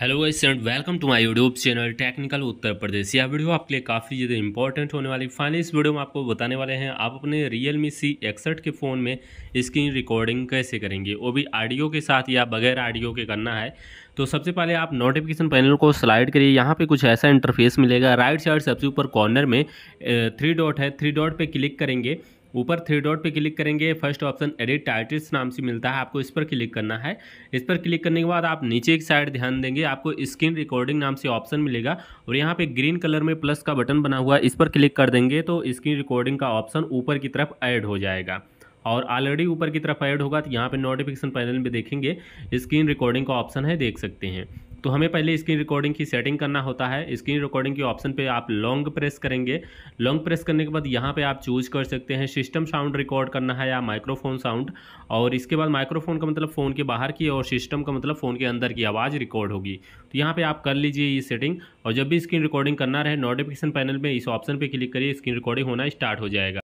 hello guys and welcome to my YouTube channel technical Uttar Pradesh यह video आपके लिए काफ़ी ज़्यादा इंपॉर्टेंट होने वाली फाइनली इस वीडियो में आपको बताने वाले हैं आप अपने रियल मी सी एक्सठ के फ़ोन में स्क्रीन रिकॉर्डिंग कैसे करेंगे वो भी आडियो के साथ या बगैर आडियो के करना है तो सबसे पहले आप नोटिफिकेशन पैनल को स्लाइड करिए यहाँ पर कुछ ऐसा इंटरफेस मिलेगा राइट साइड सबसे ऊपर कॉर्नर में थ्री डॉट है थ्री डॉट पर क्लिक करेंगे ऊपर थ्री डॉट पे क्लिक करेंगे फर्स्ट ऑप्शन एडिट टाइटल्स नाम से मिलता है आपको इस पर क्लिक करना है इस पर क्लिक करने के बाद आप नीचे एक साइड ध्यान देंगे आपको स्क्रीन रिकॉर्डिंग नाम से ऑप्शन मिलेगा और यहाँ पे ग्रीन कलर में प्लस का बटन बना हुआ है इस पर क्लिक कर देंगे तो स्क्रीन रिकॉर्डिंग का ऑप्शन ऊपर की तरफ ऐड हो जाएगा और ऑलरेडी ऊपर की तरफ ऐड होगा तो यहाँ पर नोटिफिकेशन पैनल में देखेंगे स्क्रीन रिकॉर्डिंग का ऑप्शन है देख सकते हैं तो हमें पहले स्क्रीन रिकॉर्डिंग की सेटिंग करना होता है स्क्रीन रिकॉर्डिंग के ऑप्शन पे आप लॉन्ग प्रेस करेंगे लॉन्ग प्रेस करने के बाद यहाँ पे आप चूज कर सकते हैं सिस्टम साउंड रिकॉर्ड करना है या माइक्रोफोन साउंड और इसके बाद माइक्रोफोन का मतलब फ़ोन के बाहर की और सिस्टम का मतलब फ़ोन के अंदर की आवाज़ रिकॉर्ड होगी तो यहाँ पर आप कर लीजिए ये सेटिंग और जब भी स्क्रीन रिकॉर्डिंग करना रहे नोटिफिकेशन पैनल में इस ऑप्शन पर क्लिक करिए स्क्रीन रिकॉर्डिंग होना स्टार्ट हो जाएगा